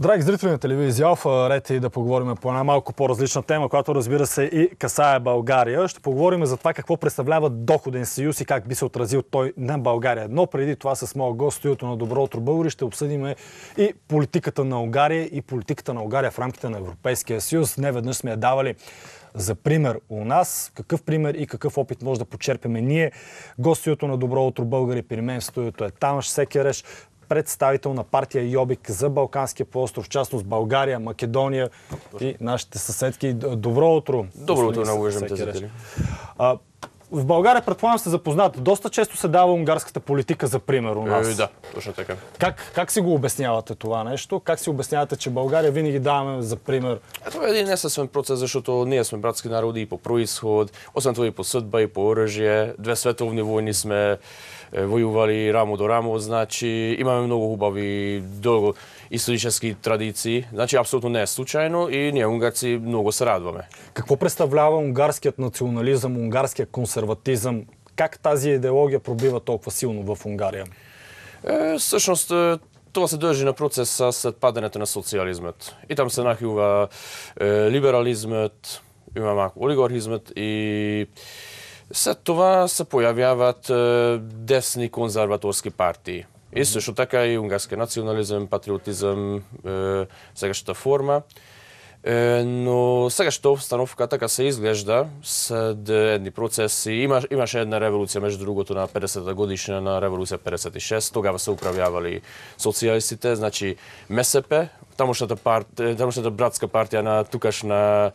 Драги зрители на телевизия Алфа, ред и да поговорим по една малко по-различна тема, която разбира се и касае България. Ще поговорим за това какво представлява доходен съюз и как би се отразил той на България. Но преди това с моя гост, студиото на Добро утро Българи, ще обсъдим и политиката на Унгария и политиката на Унгария в рамките на Европейския съюз. Не веднъж сме я давали за пример у нас, какъв пример и какъв опит може да почерпиме ние. Гостиото на Добро утро Българи при мен в студиото е Тамаш Секереш, представител на партия Йобик за Балканския полуостров, частност България, Македония и нашите съседки. Добро утро! Добро утро, много уважаемите зрители. В България, предполагам, се запознат. Доста често се дава унгарската политика за пример у нас. Е, да, точно така. Как, как си го обяснявате това нещо? Как си обяснявате, че България винаги даваме за пример? Е, това е един несъсвен процес, защото ние сме братски народи и по происход, освен това и по съдба, и по оръжие. Две световни войни сме е, војували рамо до рамо, значи имаме многу хубави долго исторически традиции. Значи апсолутно не е случајно и ние унгарци многу се радваме. Какво представлява унгарският национализъм, унгарският консерватизъм? Как тази идеология пробива толкова силно в Унгария? Е, всъщност е, това се дължи на процеса след падането на социализмът. И там се нахива е, либерализмът, има малко олигархизмът и след това се появяват е, десни конзерваторски партии. И също така и унгарски национализъм, патриотизъм, е, сегашната форма. Е, но сегашната обстановка така се изглежда след едни процеси. Има, имаше една революция, между другото, на 50-та годишна, на революция 56. Тогава се управлявали социалистите, значи МСП, тамошната, пар... Е, тамошната братска партия на тукаш на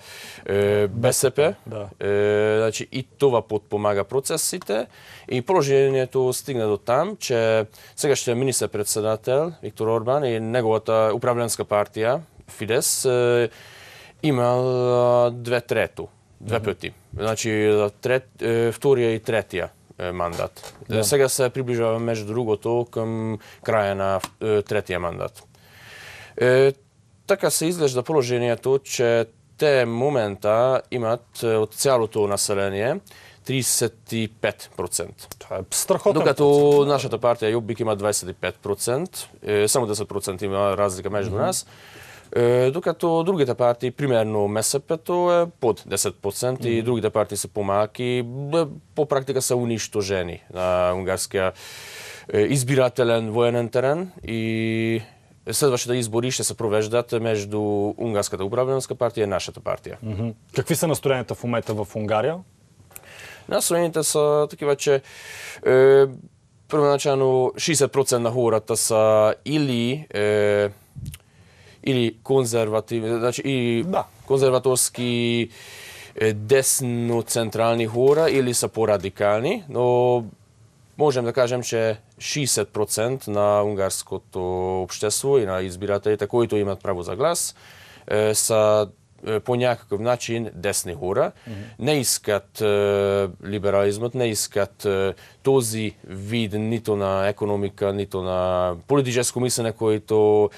е, БСП. Да. Е, значи, и това подпомага процесите. И положението стигна до там, че сегашният министър-председател Виктор Орбан и неговата управленска партия Фидес е, имал две трето. Две пъти. Значи, трет, е, втория и третия е, мандат. Е, да. Сега се приближава, между другото, към края на третия мандат. Е, така се изглежда положението, че те момента имат е, от цялото население 35%. Това е страхотно. Докато нашата партия Юбик има 25%, е, само 10% има разлика между нас. Докато другите партии, примерно МСП-то е под 10% и другите партии са по-малки, по практика са унищожени на унгарския избирателен военен терен и следващите да избори ще се провеждат между Унгарската управленска партия и нашата партия. Mm-hmm. Какви са настроенията в момента в Унгария? Настроенията са такива, че е, първоначално 60% на хората са или, е, или консервативни, значи и да. консерваторски е, десно-централни хора или са по-радикални, но Можем да кажем, че 60% на унгарското общество и на избирателите, които имат право за глас, е, са е, по някакъв начин десни хора. Mm-hmm. Не искат е, либерализмът, не искат е, този вид нито на економика, нито на политическо мислене, което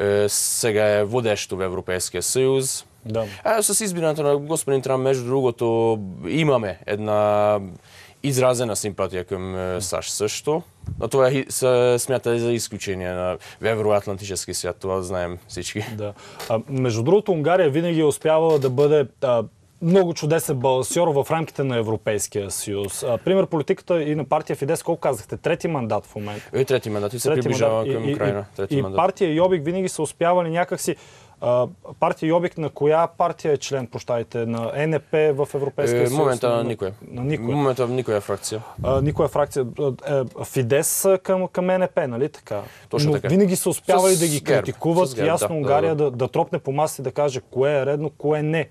е, сега е водещо в Европейския съюз. Да. А с избирането на господин Трам, между другото, имаме една изразена симпатия към е, САЩ също. Но това се смята за изключение на евроатлантически свят. Това знаем всички. Да. А, между другото, Унгария винаги е успявала да бъде а, много чудесен балансьор в рамките на Европейския съюз. А, пример политиката и на партия Фидес, колко казахте? Трети мандат в момента. И е, трети мандат и се приближава към и, Украина. И, и, и партия Йобик винаги са успявали някакси Партия партия Йобик на коя партия е член, прощайте, на НП в Европейския е, съюз? Е, момента на никоя. На никоя. Момента в никоя фракция. А, никоя фракция. Е, Фидес към, към НП, нали така? Точно Но така. винаги са успявали с да ги герб, критикуват. Герб, ясно да, Унгария да, да. да, да тропне по маса и да каже кое е редно, кое не.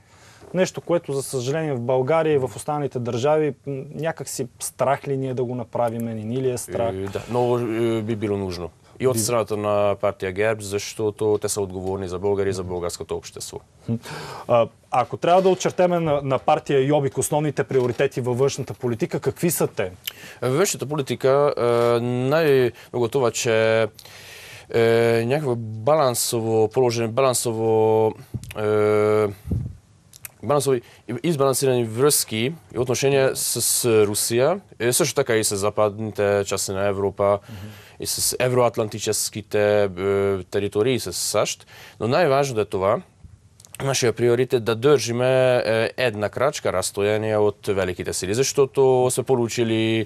Нещо, което за съжаление в България и в останалите държави някак си страх ли ние да го направим, ни ли е страх? Е, да, много би било нужно. И от страната на партия ГЕРБ, защото те са отговорни за българи и за българското общество. А, ако трябва да очертеме на, на партия Йобик основните приоритети във външната политика, какви са те? Във външната политика най-много това, че е, някакво балансово, положение балансово е, балансови, избалансирани връзки и отношения с е, Русия, е също така и с западните части на Европа, и с евроатлантическите е, територии, с САЩ. Но най-важното е това, нашия приоритет да държиме една крачка разстояние от великите сили, защото сме получили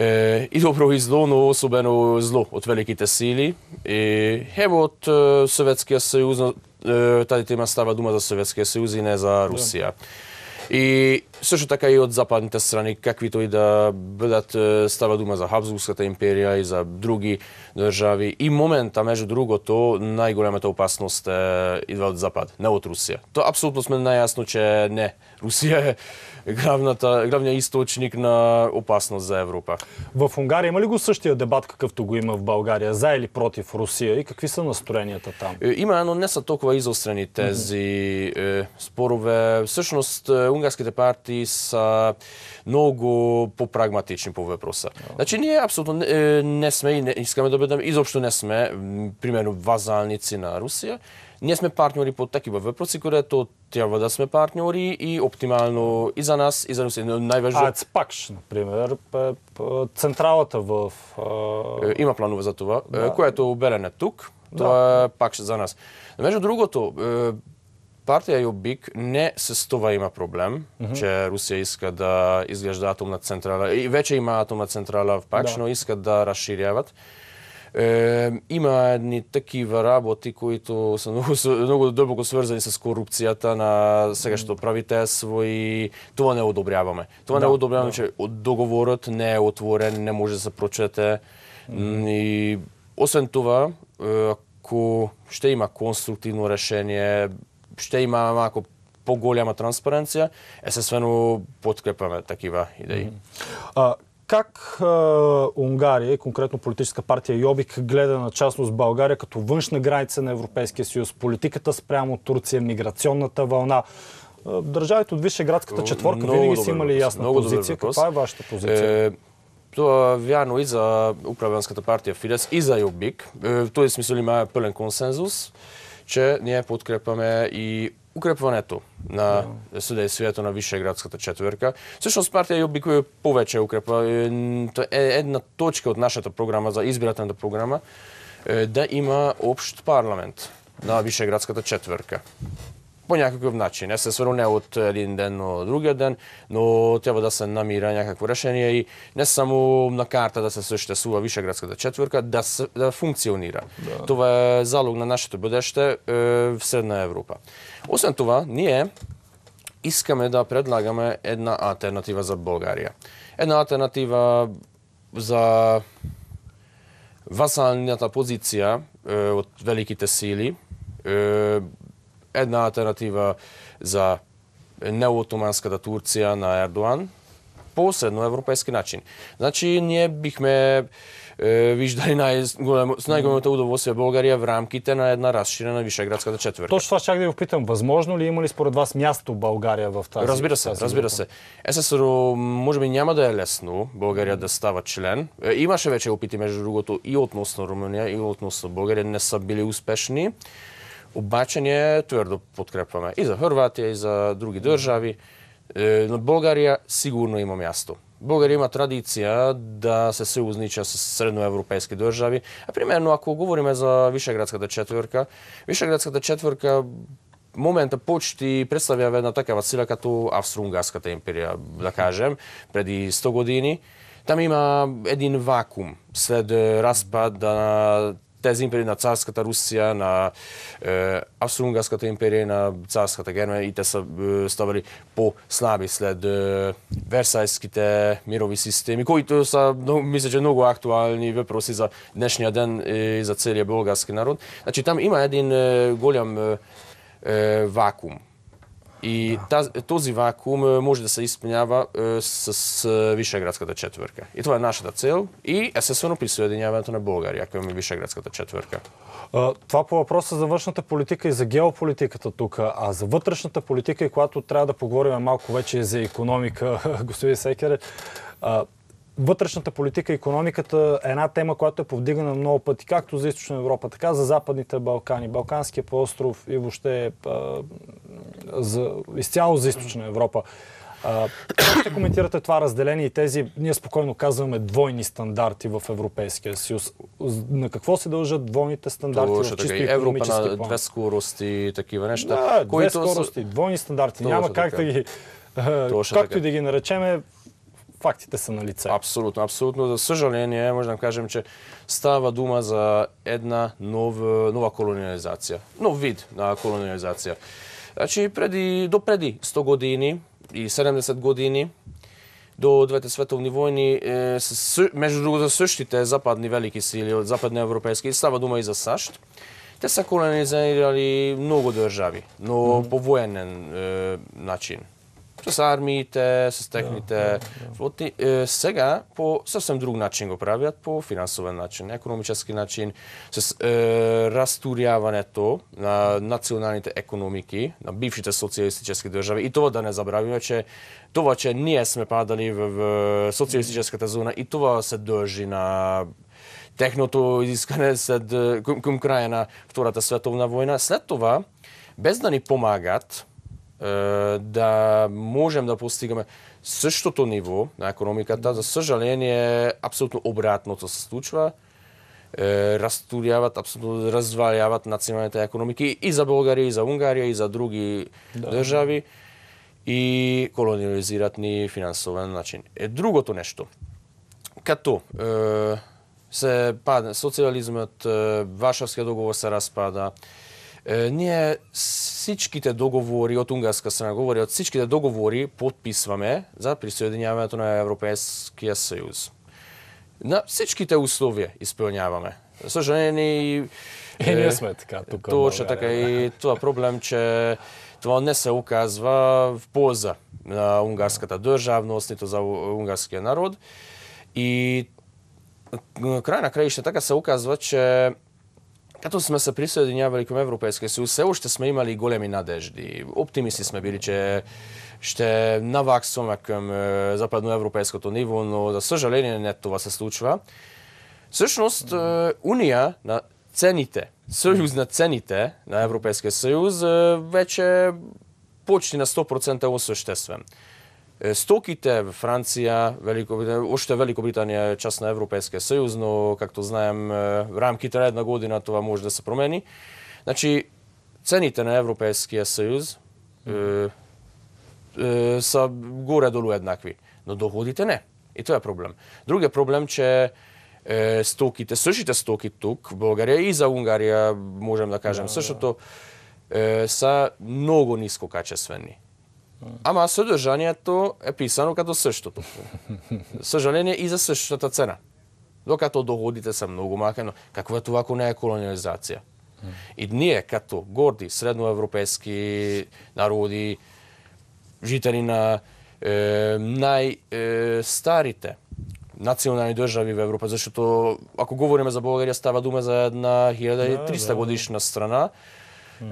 е, и добро и зло, но особено зло от великите сили. И от Съветския съюз, е, тази тема става дума за za съюз и не за Русия. И също така и от западните страни, каквито и да бъдат, е, става дума за Хабзурската империя и за други държави. И момента, между другото, най-голямата опасност е, идва от Запад, не от Русия. То абсолютно сме наясно, че не. Русия е главната, главният източник на опасност за Европа. В Унгария има ли го същия дебат, какъвто го има в България? За или против Русия? И какви са настроенията там? Е, има, но не са толкова изострени тези mm-hmm. спорове. Всъщност, е, унгарските партии са много по-прагматични по въпроса. Mm-hmm. Значи, ние абсолютно не, не сме и не искаме да бъдем, изобщо не сме, примерно, вазалници на Русия. Ние сме партньори по такива въпроси, където трябва да сме партньори и оптимално и за нас, и за нас. Най-важно... АЕЦ Пакш, например, е, е, централата в... Е, има планове за това, да. което оберен тук. Това да. е пак за нас. Между другото, партия Юбик не с това има проблем, mm-hmm. че Русия иска да изглежда атомна централа. И вече има атомна централа в Пакш, да. но искат да разширяват. Е, има едни такива работи, които са много, много дълбоко свързани с корупцията на сегашното правителство и свои... Това не одобряваме. Това да, не одобряваме, да. че договорът не е отворен, не може да се прочете. Mm. И освен това, е, ако ще има конструктивно решение, ще има малко по-голяма транспаренция, естествено подкрепваме такива идеи. Mm. А, как а, Унгария и конкретно политическа партия Йобик гледа на частност България като външна граница на Европейския съюз? Политиката спрямо Турция, миграционната вълна. Държавите от Вишеградската четворка много винаги са имали ясна много позиция. Каква е вашата позиция? Е, тоа вярно и за управленската партия Фидес и за Йобик. Е, в този смисъл има пълен консенсус, че ние подкрепяме и укрепването на съдействието на Вишеградската четверка. Всъщност партия Юби, коя повече укрепва, е, е една точка от нашата програма за избирателната програма, е, да има общ парламент на Вишеградската четверка по някакъв начин. Не се не от един ден на другия ден, но трябва да се намира някакво решение и не само на карта да се съществува Вишеградската четвърка, да, се, да функционира. Да. Това е залог на нашето бъдеще е, в Средна Европа. Освен това, ние искаме да предлагаме една альтернатива за България. Една альтернатива за васалната позиция е, от великите сили, е, една альтернатива за неотоманската Турция на Ердоан по европейски начин. Значи ние бихме е, виждали с най-голямото удоволствие в България в рамките на една разширена Вишеградската четвърка. Точно това чак да ви опитам. Възможно ли има ли според вас място България в тази Разбира се, тази разбира се. ССРО може би няма да е лесно България да става член. Е, имаше вече опити, между другото, и относно Румъния, и относно България не са били успешни. Обаче ние твърдо подкрепваме и за Хърватия, и за други държави. Е, на България сигурно има място. България има традиция да се съюзнича с средноевропейски държави. А примерно, ако говорим за Вишеградската четвърка, Вишеградската четвърка момента почти представя една такава сила като Австро-Унгарската империя, да кажем, преди 100 години. Там има един вакуум след разпада на тези империи на царската Русија, на е, Австро-Унгарската империја, на царската Германија, и те са е, ставали по-слаби след е, Версајските мирови системи, които са, мисля, че многу актуални въпроси за днешния ден и за целия български народ. Значи, там има един е, голям е, вакуум. И да. този вакуум е, може да се изпълнява е, с е, Вишеградската четвърка. И това е нашата цел. И естествено присъединяването на България към Вишеградската четвърка. А, това по въпроса за външната политика и за геополитиката тук. А за вътрешната политика и когато трябва да поговорим малко вече за економика, господин Секере, а, вътрешната политика и економиката е една тема, която е повдигана много пъти, както за Източна Европа, така за Западните Балкани, Балканския полуостров и въобще е, за, изцяло за Източна Европа. как ще коментирате това разделение и тези, ние спокойно казваме, двойни стандарти в Европейския съюз? На какво се дължат двойните стандарти Точно, в чисто така. Европа на две скорости, и такива неща. Да, две скорости, двойни стандарти. Точно, Няма как така. да ги... както така. и да ги наречеме, фактите са на лице. Абсолютно, абсолютно. За съжаление, може да кажем, че става дума за една нова, нова колониализация. Нов вид на колониализация. Значи преди, до преди 100 години и 70 години до двете световни войни, е, с, между другото за същите западни велики сили от западноевропейски, става дума и за САЩ, те са колонизирали много държави, но mm -hmm. по военен е, начин с армиите, с техните да, да, да. флоти. Е, сега по съвсем друг начин го правят, по финансовен начин, економически начин, с е, разтуряването на националните економики, на бившите социалистически държави. И това да не забравяме, че това, че ние сме падали в, в социалистическата зона и това се дължи на техното изискане след, е, към, към края на Втората световна война. След това, без да ни помагат, е, да можем да постигаме същото ниво на економиката. За съжаление, абсолютно обратното се случва. Е, разтуряват, абсолютно разваляват националните економики и за България, и за Унгария, и за други да. държави и колониализират ни финансовен начин. Е, другото нещо, като е, се падне социализмът, е, Варшавския договор се разпада, е, е, ние всичките договори от унгарска страна, говори от всичките договори подписваме за присъединяването на Европейския съюз. На всичките условия изпълняваме. съжаление и... Е, ние е, сме така тук. Точно така. И това проблем, че това не се оказва в полза на унгарската държавност, нито за унгарския народ. И край на краище така се оказва, че като сме се присъединявали към Европейския съюз, все още сме имали големи надежди. Оптимисти сме били, че ще наваксваме към е, западноевропейското ниво, но за съжаление не това се случва. Всъщност, е, уния на цените, съюз на цените на Европейския съюз е, вече почти на 100% е осъществен. E, stokite v Francija, ošte Veliko Britanija je čas na Evropejske sojuzno, kak to znam, v e, rámki traje jedna godina, to vam može da se promeni. Znači, cenite na Evropejski sojuz, e, sa gore dolu jednakvi. No dohodite ne. I to je problem. Drugi problem će stokite, sršite stoki tuk, Bulgarija i za Ungarija, možem da kažem, ja, sršo ja. to, sa mnogo nisko kače sveni. Ама съдържанието е писано като същото. Съжаление и за същата цена. Докато доходите са много махено. какво е това, ако не е колониализация? И ние, като горди средноевропейски народи, жители на е, най-старите е, национални държави в Европа, защото ако говорим за България, става дума за една 1300 годишна страна,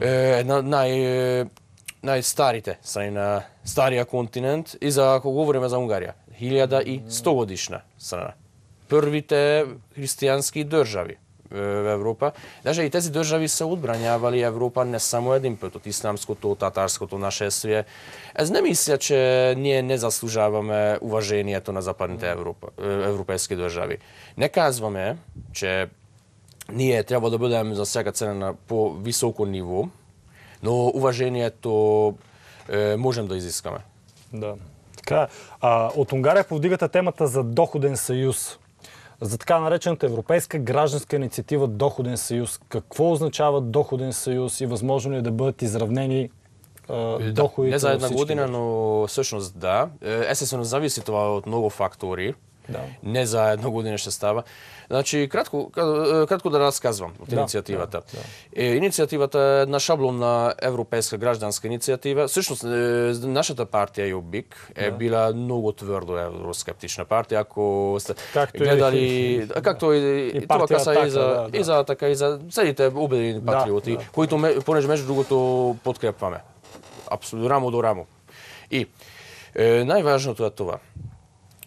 е, една най- најстарите strani на стариот континент и за, ако говориме за Унгарија, 1100 годишна страна. Првите христијански држави е, во Европа. Даже и тези држави се одбранјавали Европа не само еден пат од исламското, татарското нашествие. Аз не мисля, че ние не заслужаваме уважението на западните Европа, е, европейски држави. Не казваме, че ние трябва да бъдем за всяка цена на по-високо ниво, но уважението е, можем да изискаме. Да. Така а, от Унгария повдигате темата за доходен съюз. За така наречената Европейска гражданска инициатива Доходен съюз. Какво означава Доходен съюз и възможно ли е да бъдат изравнени е, е, да, доходите? Не за една година, но всъщност да. Е, естествено, зависи това от много фактори. Да. Не за една година ще става. Значи, кратко, е, кратко да разказвам от инициативата. Да, да, да. Е, инициативата е една шаблонна европейска гражданска инициатива. Всъщност, е, нашата партия Юбик е била много твърдо евроскептична партия. Ако сте както гледали... И, както и, и това каса и, за, и за така, и за целите обединени патриоти, които, понеже между другото, подкрепваме. Абсолютно рамо до рамо. И е, най-важното е това –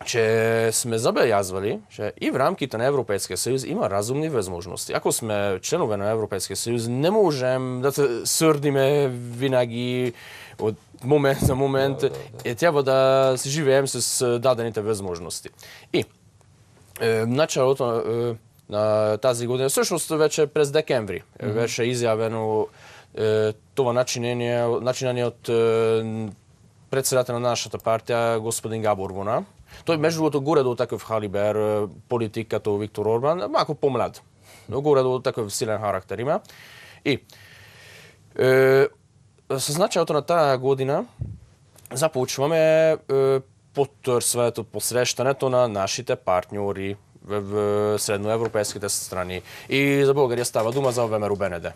че сме забелязвали, че и в рамките на Европейския съюз има разумни възможности. Ако сме членове на Европейския съюз, не можем да се сърдиме винаги от момент на момент. Да, да, да. Е, трябва да си живеем с е, дадените възможности. И е, началото е, на тази година, всъщност вече през декември, mm-hmm. беше изявено е, това начинение, начинение от е, председателя на нашата партия, господин Габор Вона. Той, между другото, горе до такъв халибер е, политик като Виктор Орбан, малко по-млад. Но горе до такъв силен характер има. И е, с началото на тази година започваме е, потърсването, посрещането на нашите партньори в, в средноевропейските страни. И за България става дума за ВМРО БНД.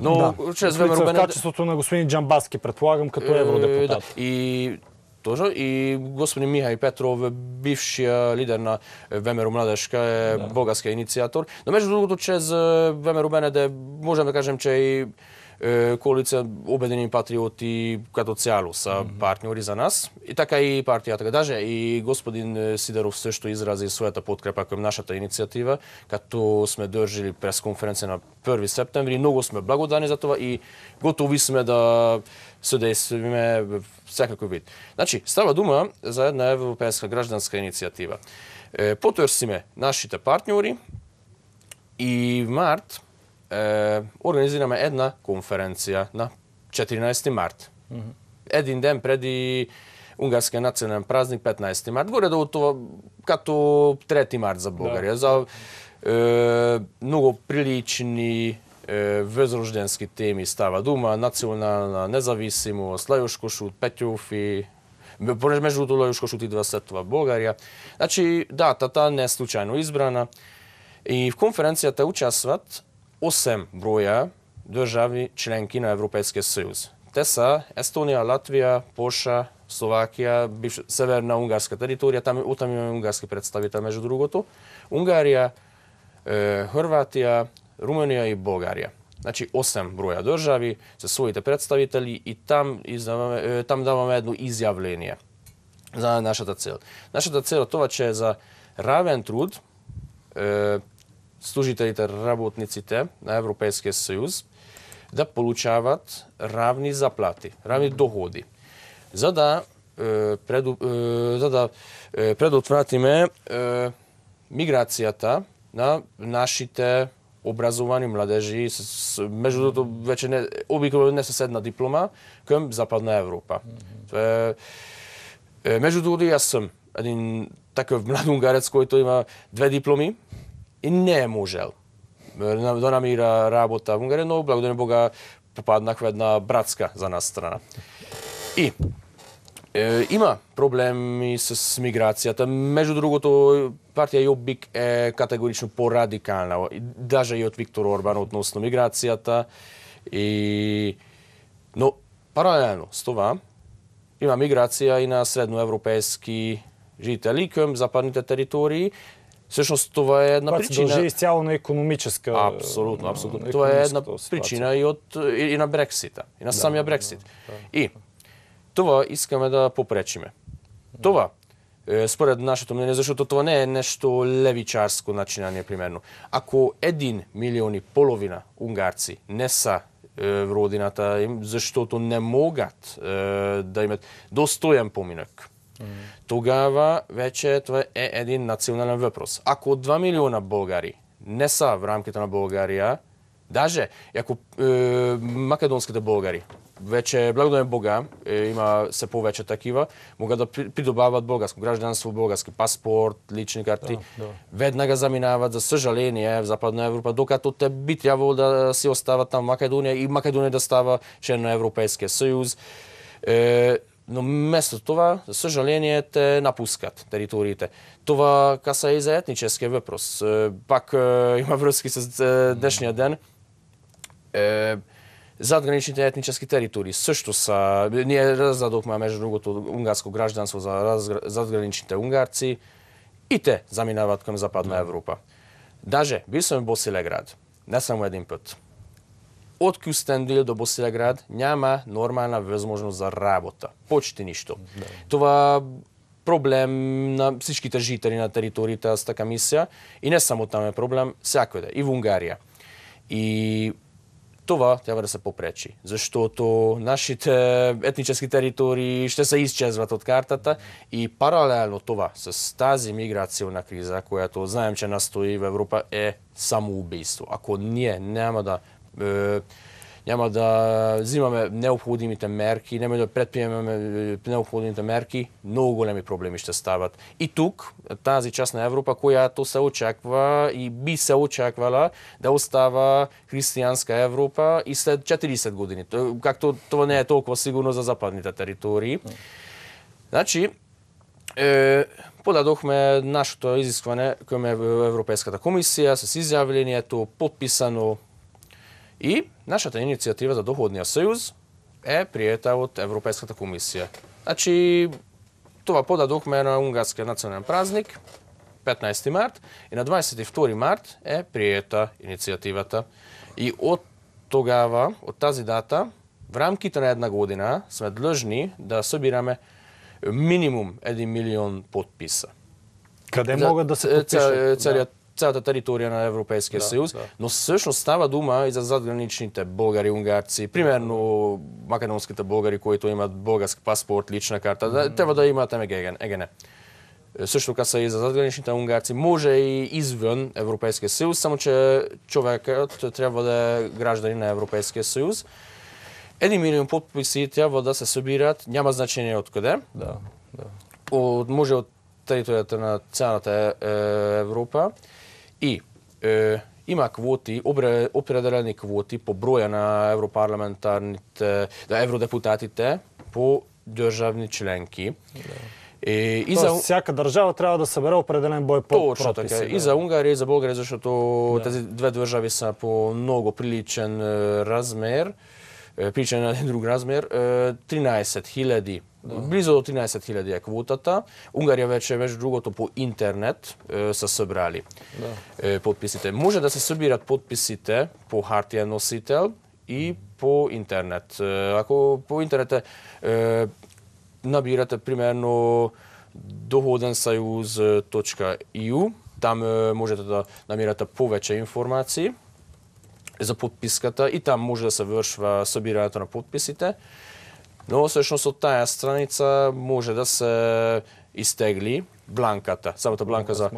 Но да. чрез е ВМРО БНД... В качеството на господин Джамбаски, предполагам, като е, евродепутат. Е, да. И точно. И господин Mihaj Petrov, бившия лидер на ВМРО Младежка, е да. българския инициатор. Но между другото, че за ВМРО БНД можем да кажем, че и е, коалиция Обедени патриоти като цяло са партньори за нас. И така и партията. Даже и господин е, Сидоров също изрази своята подкрепа към нашата инициатива, като сме държили пресконференция на 1 септември. Много сме благодарни за това и готови сме да съдействаме в всякакъв вид. Значи, става дума за една европейска гражданска инициатива. Е, потърсиме нашите партньори и в март organiziramo jedna konferencija na 14. mart. Mm -hmm. Един ден преди унгарския национален празник 15 март. Горе-долу това като 3 март за България. Да. За е, много прилични е, възрожденски теми става дума. Национална независимост, Лайош Кошут, Петюф и понеже между другото Лайош Кошут идва след това в България. Значи датата не е случайно избрана. И в конференцията участват osem broje državi členki na Evropski sojuz. Te so Estonija, Latvija, Poša, Slovakija, severna ungarska teritorija, tam, tam imamo ungarski predstavitelj med drugo to, Ungarija, eh, Hrvatija, Rumunija in Bolgarija. Znači osem broja državi sa svojite predstavitelji i tam, izdavame, eh, tam davamo jedno izjavljenje za naša ta cel. Naša ta cel to će za raven trud eh, служителите, работниците на Европейския съюз да получават равни заплати, равни доходи, за да, е, пред, е, за да е, предотвратиме е, миграцията на нашите образовани младежи, с, с, между другото вече не, обикновено не съседна диплома, към Западна Европа. Mm-hmm. Е, между другото аз съм един такъв млад унгарец, който има две дипломи, и не е можел. ne mužel. работа в Унгария, но no Бога попаднах в една братска за нас страна. И е, има проблеми с миграцията. Между другото, партия Йобик е категорично по-радикална, даже и от Виктор Орбан относно миграцията. И... Но паралелно с това има миграция и на средноевропейски жители към западните територии. Всъщност това е една Когато причина... се дължи изцяло на економическа... Абсолютно, абсолютно. това е една причина и, от, и на Брексита, и на да, самия Брексит. Да, и това искаме да попречиме. Това, е, според нашето мнение, защото това не е нещо левичарско начинание, примерно. Ако един милион и половина унгарци не са е, в родината им, защото не могат е, да имат достоен поминък, тогава вече това е един национален въпрос. Ако 2 милиона българи не са в рамките на България, даже ако е, македонските българи, вече благодаря Бога, е, има все повече такива, могат да придобават българско гражданство, български паспорт, лични карти. Да, да. Веднага заминават, за съжаление, в Западна Европа, докато те би трябвало да си остават там Македония и Македония да става член на Европейския съюз. Е, но вместо това, за съжаление, те напускат териториите. Това каса и за етническия въпрос. Е, пак е, има връзки с е, днешния ден. Задграничните етнически територии също са... Ние раздадохме, между другото, унгарско гражданство за задграничните унгарци и те заминават към Западна Европа. Даже бил съм в Босилеград. Не само един път od Kustendil до Босилеград няма нормална възможност за работа. Почти нищо. Да. Това проблем на всичките жители на територията с така мисия. И не само там е проблем, всякъде. И в Унгария. И това трябва да се попречи, защото нашите етнически територии ще се изчезват от картата и паралелно това с тази миграционна криза, която знаем, че настои в Европа, е самоубийство. Ако ние няма да е, няма да взимаме необходимите мерки, няма да предприемаме е, необходимите мерки, много големи проблеми ще стават. И тук тази част на Европа, която се очаква и би се очаквала да остава християнска Европа и след 40 години, е, както това не е толкова сигурно за западните територии. Значи, е, подадохме нашето изискване към Европейската комисия с изявлението, подписано и нашата инициатива за доходния съюз е приета от Европейската комисия. Значи, това подадохме на унгарския национален празник, 15 март, и на 22 март е приета инициативата. И от тогава, от тази дата, в рамките на една година сме длъжни да събираме минимум 1 милион подписа. Къде За, могат да се подпишат? Целият цялата територия на Европейския да, съюз, да. но всъщност става дума и за задграничните българи, унгарци, примерно македонските българи, които имат български паспорт, лична карта, mm-hmm. трябва да имат ЕГН. Е, също така са и за задграничните унгарци. Може и извън Европейския съюз, само че човекът трябва да е гражданин на Европейския съюз. Един милион подписи трябва да се събират, няма значение откъде. Да, да. От, може от територията на цялата е, Европа. I, e, ima kvoti, obre, opredeljeni kvoti po broju na evroparlamentarnite, da evrodeputatite po državni členki. E, za, vsaka država treba, da se bere opredeljen boj po točno, propisi. Točno, in za Ungarijo, in za Bolgarijo, zato to, te dve države so po mnogo priličen e, razmer, e, priličen na drug razmer, 13 e, hiljadi. Близо до 13 хиляди е квотата. Унгария вече, между другото, по интернет е, са събрали да. е, подписите. Може да се събират подписите по хартия носител и по интернет. Е, ако по интернет е, е набирате примерно dohodensajuz.eu, там е, можете да намирате повече информации за подписката и там може да се вършва събирането на подписите. Но всъщност от тая страница може да се изтегли бланката, самата бланка за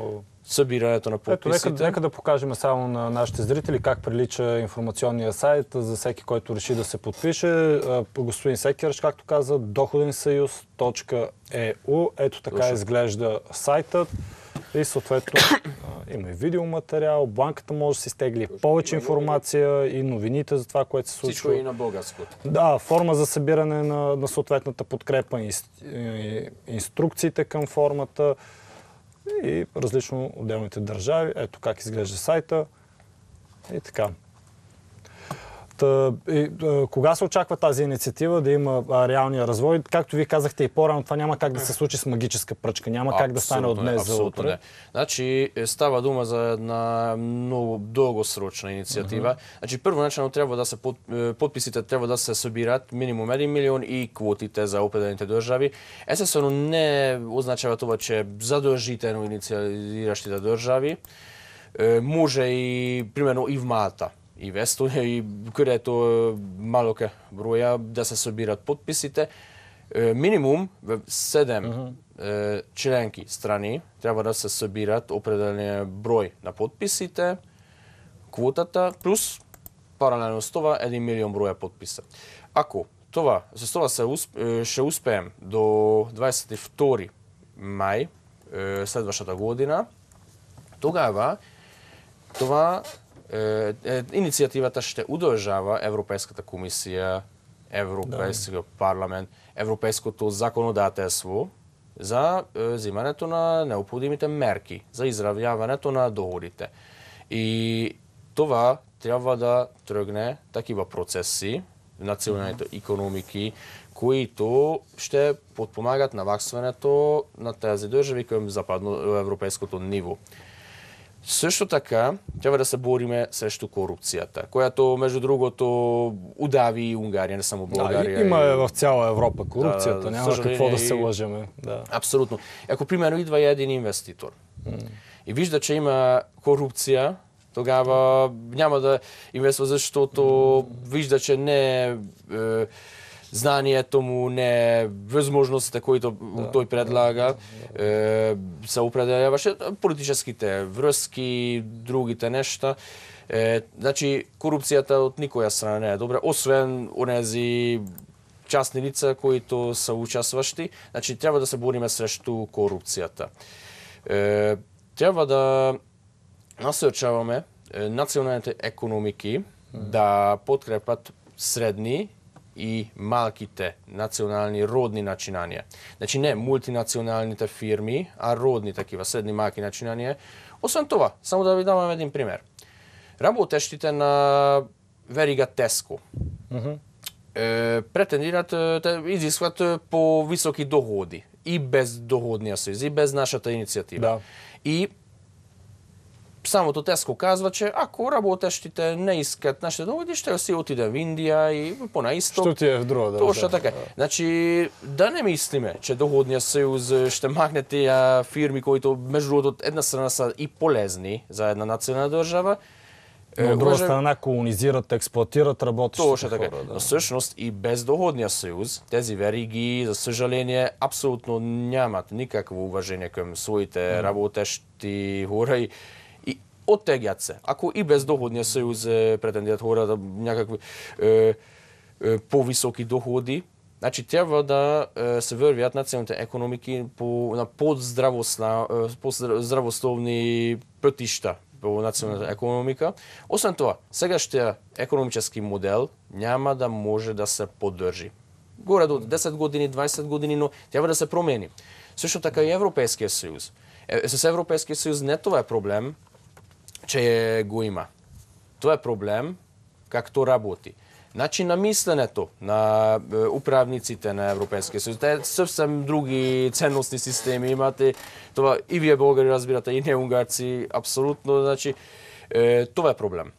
събирането на подписите. Ето, нека, нека да покажем само на нашите зрители как прилича информационния сайт за всеки, който реши да се подпише. Господин Секерш, както каза, доходенсъюз.eu. Е Ето така Слушай. изглежда сайтът. И съответно има и видеоматериал, банката може да си стегли повече информация и новините за това, което се случва. Всичко е и на българското. Да, форма за събиране на, на съответната подкрепа, инструкциите към формата и различно отделните държави. Ето как изглежда сайта и така. Та, и, а, кога се очаква тази инициатива да има а, реалния развой? Както ви казахте и по-рано, това няма как да се случи с магическа пръчка. Няма абсолютно, как да стане от е, днес за утре. Не. Значи, е, става дума за една много дългосрочна инициатива. Uh-huh. Значи, начало трябва да се под, е, подписите трябва да се събират минимум 1 милион и квотите за определените държави. Естествено, не означава това, че задължително иницииращите държави може и, примерно, и в Малта. i v Estoniji, i kada je to e, maloke broja da se sobirat potpisite. E, minimum sedem uh-huh. členki strani treba da se sobirat opredeljen broj na potpisite, kvotata, plus paralelno s tova, jedin milijon broja potpisa. Ako tova, se s tova se uspe, še uspejem do 22. maj sledvašata godina, toga je va, tova, tova Е, е, иницијативата ще удължава Европейската комисија, да. парламент, Европейското законодателство за е, взимането на необходимите мерки за изравјавањето на доходите. И това трябва да тръгне такива процеси, националните економики, които ще подпомагат наваксването на тези държави към западноевропейското ниво. Също така, трябва да се бориме срещу корупцията, която, между другото, удави и Унгария, не само България. Да, има и... Е в цяла Европа корупцията, да, няма какво да се лъжеме. Да. Абсолютно. Ако, примерно, идва един инвеститор и вижда, че има корупция, тогава няма да инвества, защото вижда, че не е, е знанието му, не е възможностите, които да, той предлага, да, да, е, се определяваше политическите връзки, другите неща. Е, значи, корупцията от никоя страна не е добра, освен онези частни лица, които са участващи. Значи, трябва да се бориме срещу корупцията. Е, трябва да насърчаваме е, националните економики да подкрепят средни i malkite nacionalni rodni načinanje. Znači ne te firmi, a rodni takiva srednji maki načinanje. Osim toga, samo da vi dam vam jedan primjer. Работещите na veriga Теско mm-hmm. е, po visoki изискват i bez доходи bez su i bez и Самото Теско казва, че ако работещите не искат нашите доходи, ще си отиде в Индия и по на Що ти е в друга държава. Точно така. Значи, да не мислиме, че доходния съюз е, ще махне тия фирми, които между другото от една страна са и полезни за една национална държава, е, но от друга страна колонизират, експлуатират работещите Точно така. хора. Да. Но всъщност и без доходния съюз тези вериги, за съжаление, абсолютно нямат никакво уважение към своите mm. работещи хора оттегят се. Ако и без доходния съюз е претендират хората някакви е, е, по-високи доходи, Значи трябва да е, се вървят националните економики по, на е, по-здравословни пътища по националната економика. Освен това, сегашния економически модел няма да може да се поддържи. Горе до 10 години, 20 години, но трябва да се промени. Също така и Европейския съюз. Е, с Европейския съюз не това е проблем, че го има. Това е проблем, както работи. Значи на мисленето на е, управниците на Европейския съюз, те съвсем други ценностни системи имат. това и вие българи разбирате, и не унгарци, абсолютно. Значи, е, това е проблем.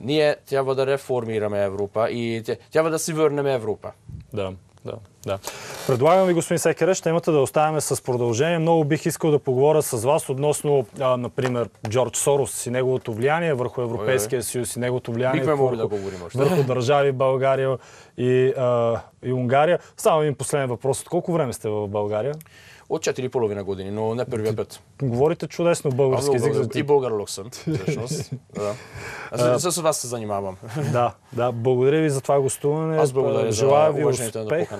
Ние трябва да реформираме Европа и трябва да си върнем Европа. Да, да. Да. Предлагам ви, господин Секереш, имате да оставяме с продължение. Много бих искал да поговоря с вас относно, а, например, Джордж Сорос и неговото влияние върху Европейския съюз и неговото влияние Бихме върху, да говорим, върху държави България и, а, и Унгария. Само един последен въпрос. От колко време сте в България? От 4,5 години, но не първия път. Говорите чудесно български ами, език. Ти... И лук съм, всъщност. да. Аз с вас се занимавам. да, да. Благодаря ви за това гостуване. Аз благодаря. Желая за ви успех.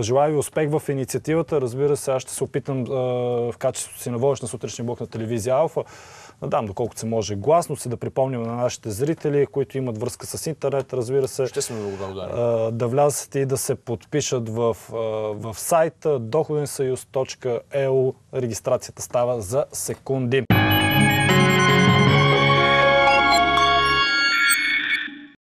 Желая ви успех в инициативата. Разбира се, аз ще се опитам в качеството си на водещ на сутрешния блок на телевизия Алфа дам доколкото се може гласно си да припомним на нашите зрители, които имат връзка с интернет, разбира се. Ще сме много благодарни. Да влязат и да се подпишат в, в сайта доходенсъюз.eu. Регистрацията става за секунди.